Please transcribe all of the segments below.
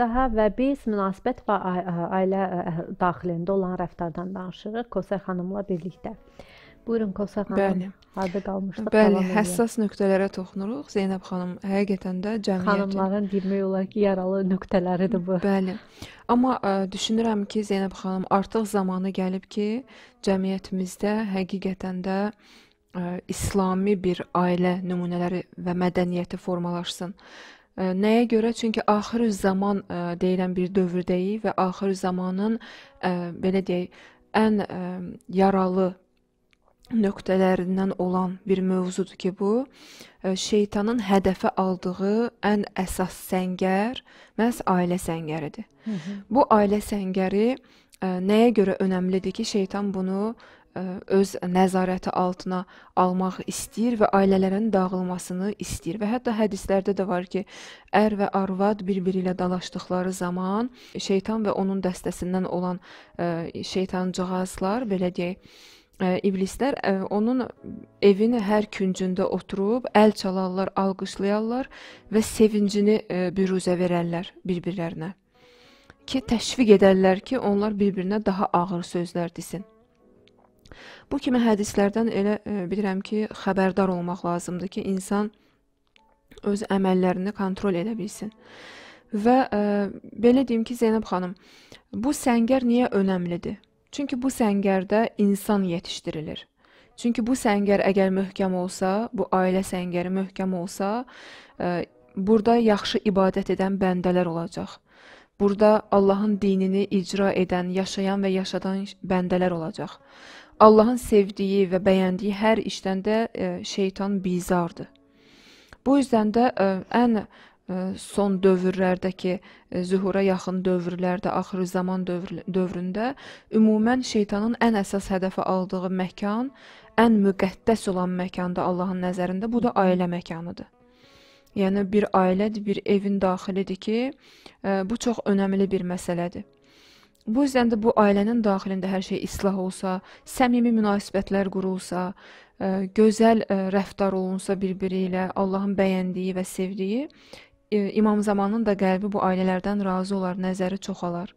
daha və biz münasibət və ailə daxilində olan rəftardan danışırıq Kosa xanımla birlikdə. Buyurun Kosa xanım. Bəli. Harda qalmışdıq? Bəli, həssas nöqtələrə toxunuruq. Zeynəb xanım həqiqətən də cəmiyyətin xanımların demək olar ki, yaralı nöqtələridir bu. Bəli. Amma ə, düşünürəm ki, Zeynəb xanım artıq zamanı gəlib ki, cəmiyyətimizdə həqiqətən də ə, İslami bir ailə nümunələri və mədəniyyəti formalaşsın. Nəyə görə? Çünki axir zaman e, deyilən bir dövrdəyik və axir zamanın e, belə deyək, ən e, yaralı nöqtələrindən olan bir mövzudur ki, bu şeytanın hədəfə aldığı ən əsas səngər məhz ailə səngəridir. Hı -hı. Bu ailə səngəri nəyə görə önəmlidir ki, şeytan bunu öz nəzarəti altına almaq istəyir və ailələrin dağılmasını istəyir. Və hətta hədislərdə də var ki, ər və arvad bir-biri ilə dalaşdıqları zaman şeytan və onun dəstəsindən olan şeytancığazlar, belə deyək, iblislər onun evin hər küncündə oturub əl çalarlar, alqışlayarlar və sevincini büruzə verərlər bir-birlərinə ki, təşviq edərlər ki, onlar bir-birinə daha ağır sözlər desin. Bu kimi hədislərdən elə e, bilirəm ki, xəbərdar olmaq lazımdır ki, insan öz əməllərini kontrol edə bilsin. Və e, belə deyim ki, Zeynəb xanım, bu səngər niyə önəmlidir? Çünki bu səngərdə insan yetişdirilir. Çünki bu səngər əgər möhkəm olsa, bu ailə səngəri möhkəm olsa, e, burada yaxşı ibadət edən bəndələr olacaq. Burada Allahın dinini icra edən, yaşayan və yaşadan bəndələr olacaq. Allahın sevdiyi və bəyəndiyi hər işdən də ə, e, şeytan bizardır. Bu üzdən də ə, e, ən ə, e, son dövrlərdəki zühura yaxın dövrlərdə, axırı zaman dövr, dövründə ümumən şeytanın ən əsas hədəfə aldığı məkan, ən müqəddəs olan məkanda Allahın nəzərində bu da ailə məkanıdır. Yəni bir ailədir, bir evin daxilidir ki, ə, bu çox önəmli bir məsələdir. Bu üzdən də bu ailənin daxilində hər şey islah olsa, səmimi münasibətlər qurulsa, ə, e, gözəl ə, e, rəftar olunsa bir-biri ilə, Allahın bəyəndiyi və sevdiyi, ə, e, imam zamanının da qəlbi bu ailələrdən razı olar, nəzəri çoxalar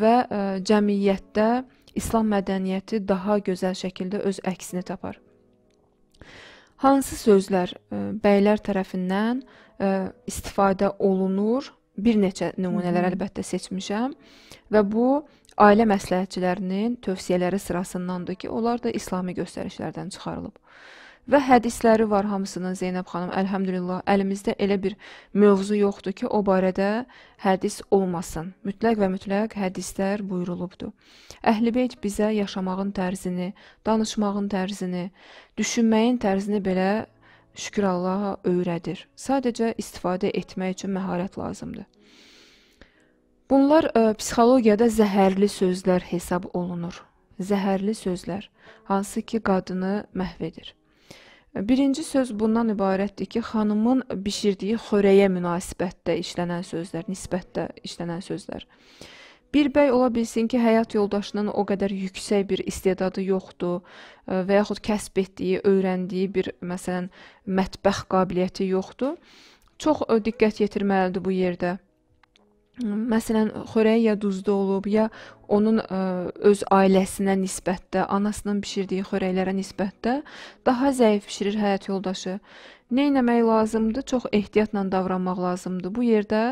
və ə, cəmiyyətdə İslam mədəniyyəti daha gözəl şəkildə öz əksini tapar. Hansı sözlər ə, bəylər tərəfindən ə, istifadə olunur bir neçə nümunələr əlbəttə seçmişəm və bu ailə məsləhətçilərinin tövsiyələri sırasındandır ki, onlar da İslami göstərişlərdən çıxarılıb. Və hədisləri var hamısının Zeynəb xanım, əlhəmdülillah, əlimizdə elə bir mövzu yoxdur ki, o barədə hədis olmasın. Mütləq və mütləq hədislər buyurulubdur. Əhlibeyt bizə yaşamağın tərzini, danışmağın tərzini, düşünməyin tərzini belə şükür Allaha öyrədir. Sadəcə istifadə etmək üçün məharət lazımdır. Bunlar ə, e, psixologiyada zəhərli sözlər hesab olunur. Zəhərli sözlər, hansı ki, qadını məhv edir. Birinci söz bundan ibarətdir ki, xanımın bişirdiyi xörəyə münasibətdə işlənən sözlər, nisbətdə işlənən sözlər. Bir bəy ola bilsin ki, həyat yoldaşının o qədər yüksək bir istedadı yoxdur e, və yaxud kəsb etdiyi, öyrəndiyi bir məsələn mətbəx qabiliyyəti yoxdur. Çox e, diqqət yetirməlidir bu yerdə. Məsələn, xörəyi ya duzlu olub, ya onun ə, e, öz ailəsinə nisbətdə, anasının bişirdiyi xörəklərə nisbətdə daha zəif bişirir həyat yoldaşı. Neynəmək lazımdır? Çox ehtiyatla davranmaq lazımdır. Bu yerdə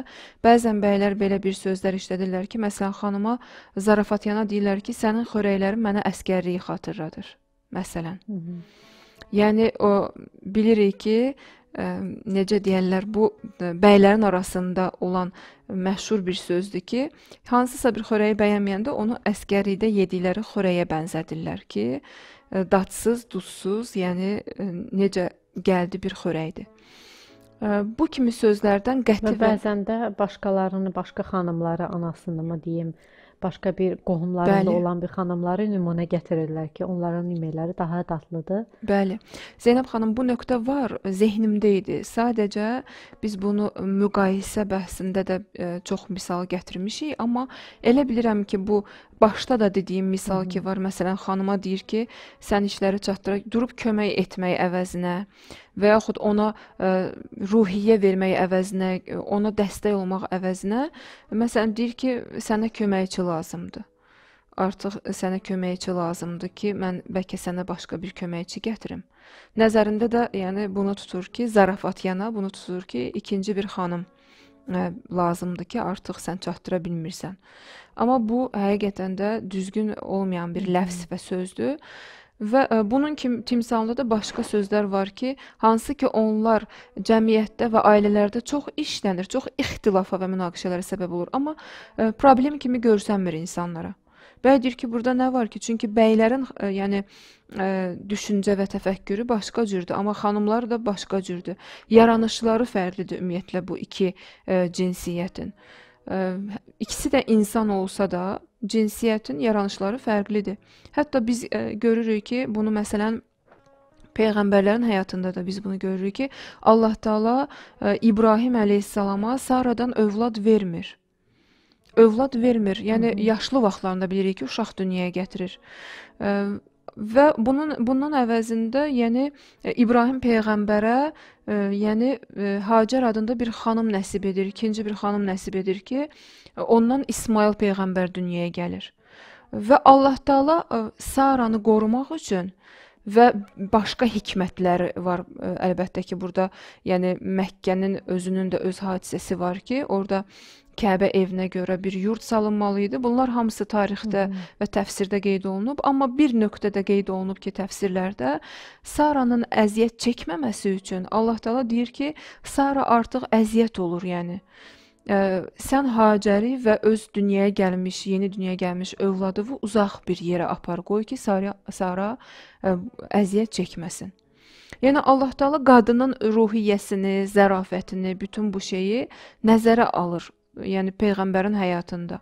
bəzən bəylər belə bir sözlər işlədirlər ki, məsələn xanıma zarafatyana deyirlər ki, sənin xörəklərin mənə əskərliyi xatırladır. Məsələn. Hı -hı. Yəni o bilirik ki, ə, e, necə deyirlər, bu e, bəylərin arasında olan məşhur bir sözdür ki, hansısa bir xörəyi bəyənməyəndə onu əskərlikdə yedikləri xörəyə bənzədirlər ki, e, dadsız, duzsuz, yəni necə gəldi bir xörəkdir. Bu kimi sözlərdən qəti və bəzən də başqalarını, başqa xanımları, anasını mı deyim, başqa bir qohumlarında Bəli. olan bir xanımları nümunə gətirirlər ki, onların yemələri daha dadlıdır. Bəli. Zeynəb xanım bu nöqtə var, zehnimdə idi. Sadəcə biz bunu müqayisə bəhsində də ə, e, çox misal gətirmişik, amma elə bilirəm ki, bu başda da dediyim misal Hı -hı. ki var. Məsələn, xanıma deyir ki, sən işləri çatdıra, durub kömək etmək əvəzinə və yaxud ona ə, e, ruhiyyə vermək əvəzinə, e, ona dəstək olmaq əvəzinə, məsələn, deyir ki, sənə köməkçi lazımdır lazımdır. Artıq sənə köməkçi lazımdır ki, mən bəlkə sənə başqa bir köməkçi gətirim. Nəzərində də, yəni bunu tutur ki, zarafat yana bunu tutur ki, ikinci bir xanım ə, e, lazımdır ki, artıq sən çatdıra bilmirsən. Amma bu həqiqətən də düzgün olmayan bir ləfs və sözdür Və ə, e, bunun kim timsalında da başqa sözlər var ki, hansı ki onlar cəmiyyətdə və ailələrdə çox işlənir, çox ixtilafa və münaqişələrə səbəb olur, amma ə, e, problem kimi görsənmir insanlara. Bəy deyir ki, burada nə var ki? Çünki bəylərin, ə, e, yəni ə, düşüncə və təfəkkürü başqa cürdür, amma xanımlar da başqa cürdür. Yaranışları fərqlidir ümumiyyətlə bu iki ə, cinsiyyətin ikisi də insan olsa da cinsiyyətin yaranışları fərqlidir. Hətta biz görürük ki, bunu məsələn peyğəmbərlərin həyatında da biz bunu görürük ki, Allah Taala İbrahim əleyhissalama Saradan övlad vermir. Övlad vermir. Yəni yaşlı vaxtlarında bilirik ki, uşaq dünyaya gətirir və bunun bundan əvəzində, yəni e, İbrahim peyğəmbərə, e, yəni e, Hacer adında bir xanım nəsib edir, ikinci bir xanım nəsib edir ki, ondan İsmail peyğəmbər dünyaya gəlir. Və Allah Taala Saranı qorumaq üçün və başqa hikmətlər var e, əlbəttə ki, burada, yəni Məkkənin özünün də öz hadisəsi var ki, orada Kəbə evinə görə bir yurt salınmalı idi. Bunlar hamısı tarixdə Hı -hı. və təfsirdə qeyd olunub, amma bir nöqtədə qeyd olunub ki, təfsirlərdə Saranın əziyyət çəkməməsi üçün Allah Taala deyir ki, Sara artıq əziyyət olur, yəni. Hı ə, sən Hacəri və öz dünyaya gəlmiş, yeni dünyaya gəlmiş övladıvı uzaq bir yerə apar qoy ki, Sara Sara ə, əziyyət çəkməsin. Yəni Allah Taala qadının ruhiyyəsini, zərafətini, bütün bu şeyi nəzərə alır. Yəni peyğəmbərin həyatında.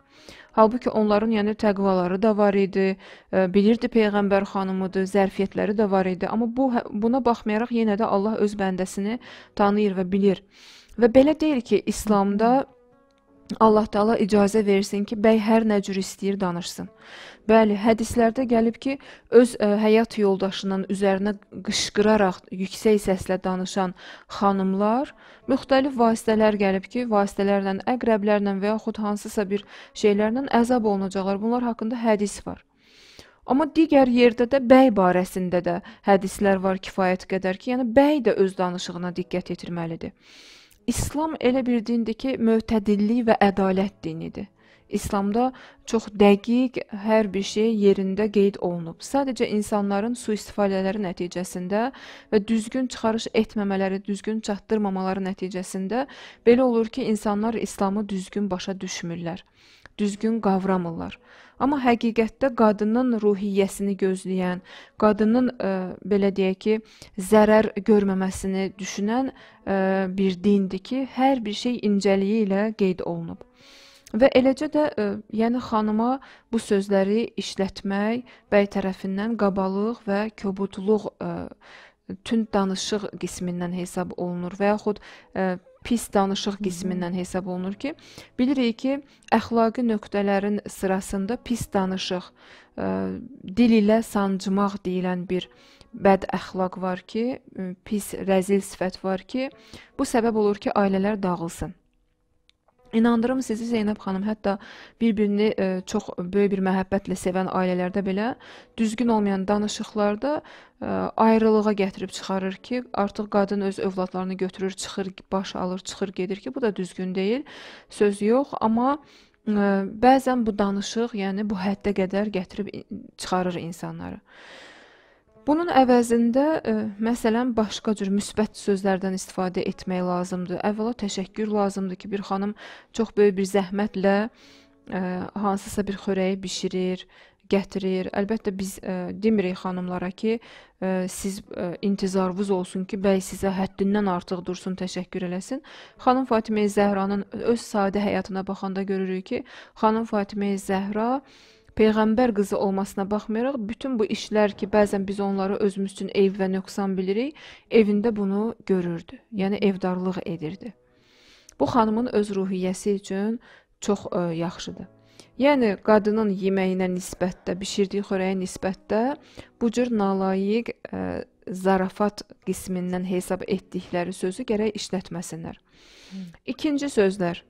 Halbuki onların yəni təqvaları da var idi, bilirdi peyğəmbər xanımıdır, zərfiyyətləri də var idi, amma bu hə, buna baxmayaraq yenə də Allah öz bəndəsini tanıyır və bilir. Və belə deyir ki, İslamda Allah Taala icazə versin ki, bəy hər nə cür istəyir danışsın. Bəli, hədislərdə gəlib ki, öz ə, e, həyat yoldaşının üzərinə qışqıraraq yüksək səslə danışan xanımlar müxtəlif vasitələr gəlib ki, vasitələrlə, əqrəblərlə və yaxud hansısa bir şeylərlə əzab olunacaqlar. Bunlar haqqında hədis var. Amma digər yerdə də bəy barəsində də hədislər var kifayət qədər ki, yəni bəy də öz danışığına diqqət yetirməlidir. İslam elə bir dindir ki, mötədillik və ədalət dinidir. İslamda çox dəqiq hər bir şey yerində qeyd olunub. Sadəcə insanların sui-istifadələri nəticəsində və düzgün çıxarış etməmələri, düzgün çatdırmamaları nəticəsində belə olur ki, insanlar İslamı düzgün başa düşmürlər, düzgün qavramırlar. Amma həqiqətdə qadının ruhiyyəsini gözləyən, qadının ə, e, belə deyək ki, zərər görməməsini düşünən ə, e, bir dindir ki, hər bir şey incəliyi ilə qeyd olunub. Və eləcə də, ə, e, yəni xanıma bu sözləri işlətmək bəy tərəfindən qabalıq və köbudluq ə, tünd danışıq qismindən hesab olunur və yaxud ə, pis danışıq qismindən hesab olunur ki, bilirik ki, əxlaqi nöqtələrin sırasında pis danışıq, ə, e, dil ilə sancmaq deyilən bir bəd əxlaq var ki, e, pis rəzil sifət var ki, bu səbəb olur ki, ailələr dağılsın. İnandırım sizi Zeynəb xanım, hətta bir-birini e, çox böyük bir məhəbbətlə sevən ailələrdə belə düzgün olmayan danışıqlarda e, ayrılığa gətirib çıxarır ki, artıq qadın öz övladlarını götürür, çıxır, baş alır, çıxır, gedir ki, bu da düzgün deyil. Söz yox, amma e, bəzən bu danışıq, yəni bu həddə qədər gətirib çıxarır insanları. Bunun əvəzində ə, e, məsələn başqa cür müsbət sözlərdən istifadə etmək lazımdır. Əvvəla təşəkkür lazımdır ki, bir xanım çox böyük bir zəhmətlə ə, e, hansısa bir xörəyi bişirir, gətirir. Əlbəttə biz ə, e, demirik xanımlara ki, ə, siz ə, intizarvız olsun ki, bəy sizə həddindən artıq dursun, təşəkkür eləsin. Xanım Fatimə Zəhranın öz sadə həyatına baxanda görürük ki, xanım Fatimə Zəhra ə, peyğəmbər qızı olmasına baxmayaraq bütün bu işlər ki, bəzən biz onları özümüz üçün eyv və nöqsan bilirik, evində bunu görürdü. Yəni evdarlıq edirdi. Bu xanımın öz ruhiyyəsi üçün çox ə, e, yaxşıdır. Yəni qadının yeməyinə nisbətdə, bişirdiyi xörəyə nisbətdə bu cür nalayiq ə, e, zarafat qismindən hesab etdikləri sözü gərək işlətməsinlər. İkinci sözlər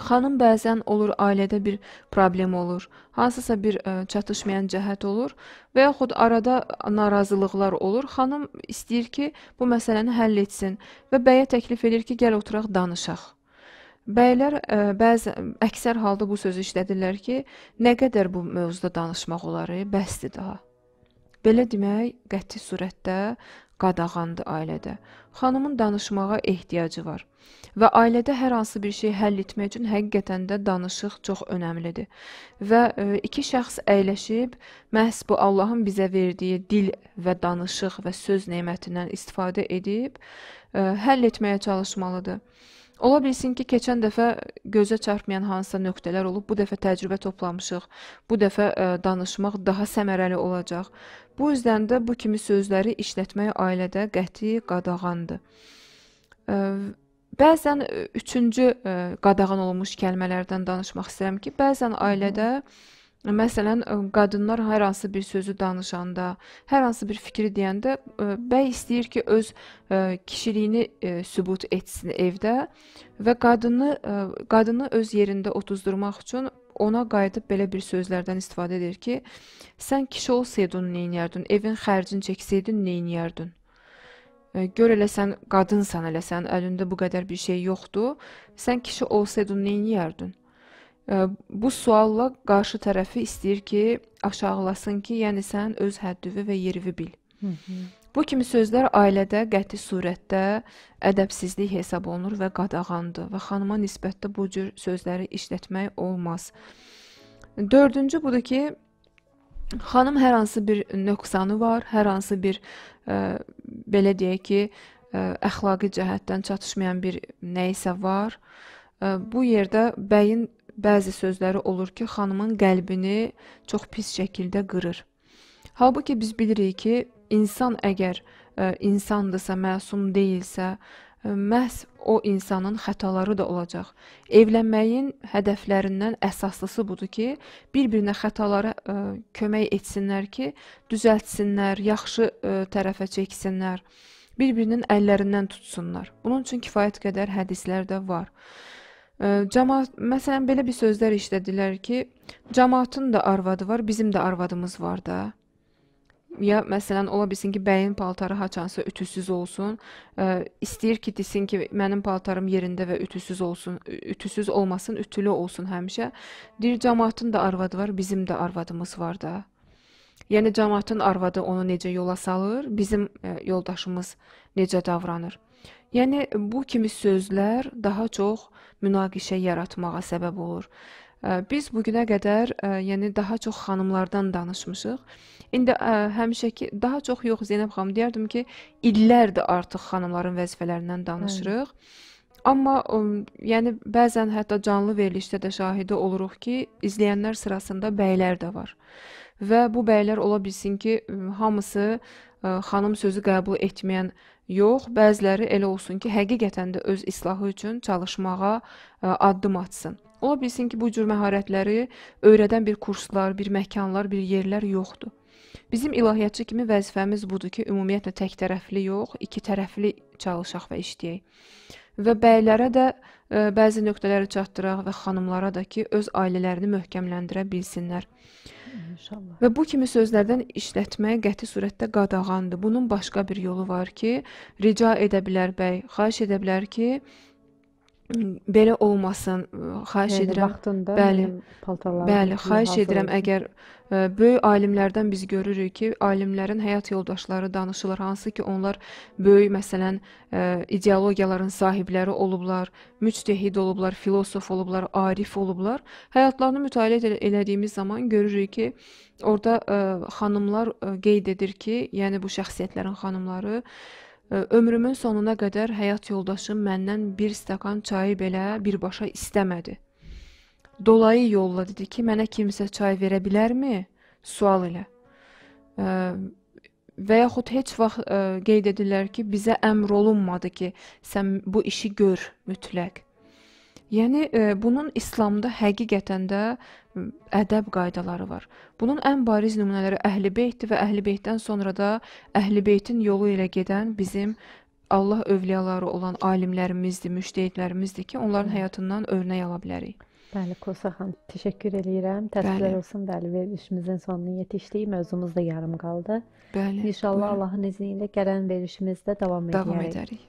Xanım bəzən olur ailədə bir problem olur, hansısa bir ə, e, çatışmayan cəhət olur və yaxud arada narazılıqlar olur. Xanım istəyir ki, bu məsələni həll etsin və bəyə təklif edir ki, gəl oturaq danışaq. Bəylər ə, e, bəzi əksər halda bu sözü işlədirlər ki, nə qədər bu mövzuda danışmaq olar, bəsdir daha. Belə demək qəti surətdə qadağandır ailədə. Xanımın danışmağa ehtiyacı var və ailədə hər hansı bir şey həll etmək üçün həqiqətən də danışıq çox önəmlidir. Və ə, e, iki şəxs əyləşib məhz bu Allahın bizə verdiyi dil və danışıq və söz nemətindən istifadə edib ə, e, həll etməyə çalışmalıdır. Ola bilsin ki, keçən dəfə gözə çarpmayan hansısa nöqtələr olub, bu dəfə təcrübə toplamışıq, bu dəfə ə, e, danışmaq daha səmərəli olacaq. Bu üzdən də bu kimi sözləri işlətmək ailədə qəti qadağandır. Ə, e, bəzən e, üçüncü ə, qadağan olunmuş kəlmələrdən danışmaq istəyirəm ki, bəzən ailədə Məsələn, qadınlar hər hansı bir sözü danışanda, hər hansı bir fikri deyəndə bəy istəyir ki, öz kişiliyini sübut etsin evdə və qadını qadını öz yerində otuzdurmaq üçün ona qayıdıb belə bir sözlərdən istifadə edir ki, sən kişi olsaydın nə edərdin? Evin xərcini çəksəydin nə edərdin? Gör elə sən qadınsan elə sən əlində bu qədər bir şey yoxdur. Sən kişi olsaydın nə edərdin? bu sualla qarşı tərəfi istəyir ki, aşağılasın ki, yəni sən öz həddivi və yerivi bil. Hı -hı. Bu kimi sözlər ailədə qəti surətdə ədəbsizlik hesab olunur və qadağandır və xanıma nisbətdə bu cür sözləri işlətmək olmaz. Dördüncü budur ki, xanım hər hansı bir nöqsanı var, hər hansı bir ə, e, belə deyək ki, ə, e, əxlaqi cəhətdən çatışmayan bir nə isə var. Ə, e, bu yerdə bəyin bəzi sözləri olur ki, xanımın qəlbini çox pis şəkildə qırır. Halbuki biz bilirik ki, insan əgər ə, e, insandırsa, məsum deyilsə, ə, e, məhz o insanın xətaları da olacaq. Evlənməyin hədəflərindən əsaslısı budur ki, bir-birinə xətalara ə, e, kömək etsinlər ki, düzəltsinlər, yaxşı ə, tərəfə çəksinlər, bir-birinin əllərindən tutsunlar. Bunun üçün kifayət qədər hədislər də var. Cəmaət, məsələn, belə bir sözlər işlədilər ki, cəmaatın da arvadı var, bizim də arvadımız var da. Ya məsələn ola bilsin ki, bəyin paltarı haçansa ütüsüz olsun, ə, istəyir ki, desin ki, mənim paltarım yerində və ütüsüz olsun, ütüsüz olmasın, ütülü olsun həmişə. Deyir cəmaatın da arvadı var, bizim də arvadımız var da. Yəni cəmaatın arvadı onu necə yola salır, bizim ə, e, yoldaşımız necə davranır. Yəni bu kimi sözlər daha çox münaqişə yaratmağa səbəb olur. Biz bu günə qədər, yəni daha çox xanımlardan danışmışıq. İndi ə, həmişəki daha çox yox Zeynəb xanım deyərdim ki, illərdir artıq xanımların vəzifələrindən danışırıq. Hı. Amma yəni bəzən hətta canlı verilişdə də şahidi oluruq ki, izləyənlər sırasında bəylər də var. Və bu bəylər ola bilsin ki, hamısı ə, xanım sözü qəbul etməyən yox, bəziləri elə olsun ki, həqiqətən də öz islahı üçün çalışmağa ə, addım atsın. Ola bilsin ki, bu cür məharətləri öyrədən bir kurslar, bir məkanlar, bir yerlər yoxdur. Bizim ilahiyyatçı kimi vəzifəmiz budur ki, ümumiyyətlə tək tərəfli yox, iki tərəfli çalışaq və işləyək və bəylərə də ə, e, bəzi nöqtələri çatdıraq və xanımlara da ki, öz ailələrini möhkəmləndirə bilsinlər. İnşallah. Və bu kimi sözlərdən işlətmək qəti surətdə qadağandır. Bunun başqa bir yolu var ki, rica edə bilər bəy, xahiş edə bilər ki, belə olmasın. E, xahiş yəni, edirəm. Vaxtında bəli, paltarları. Bəli, xahiş edirəm olsun. əgər ə, e, böyük alimlərdən biz görürük ki, alimlərin həyat yoldaşları danışılır, hansı ki, onlar böyük məsələn ə, e, ideologiyaların sahibləri olublar, müctehid olublar, filosof olublar, arif olublar. Həyatlarını mütaliə el elədiyimiz zaman görürük ki, orada ə, xanımlar ə, qeyd edir ki, yəni bu şəxsiyyətlərin xanımları Ömrümün sonuna qədər həyat yoldaşım məndən bir stəkan çayı belə birbaşa istəmədi. Dolayı yolla dedi ki, mənə kimsə çay verə bilərmi? Sual ilə. Və yaxud heç vaxt qeyd edirlər ki, bizə əmr olunmadı ki, sən bu işi gör mütləq. Yəni e, bunun İslamda həqiqətən də ədəb qaydaları var. Bunun ən bariz nümunələri Əhlibeytdir və Əhlibeytdən sonra da Əhlibeytin yolu ilə gedən bizim Allah övliyaları olan alimlərimizdir, müştehidlərimizdir ki, onların Hı. həyatından örnək ala bilərik. Bəli, Kosa xan, təşəkkür eləyirəm. Təəssüflər olsun, bəli, verilişimizin sonuna yetişdik. Mövzumuz da yarım qaldı. Bəli. İnşallah bəli. Allahın izni ilə gələn verilişimizdə davam, davam edərik. edərik.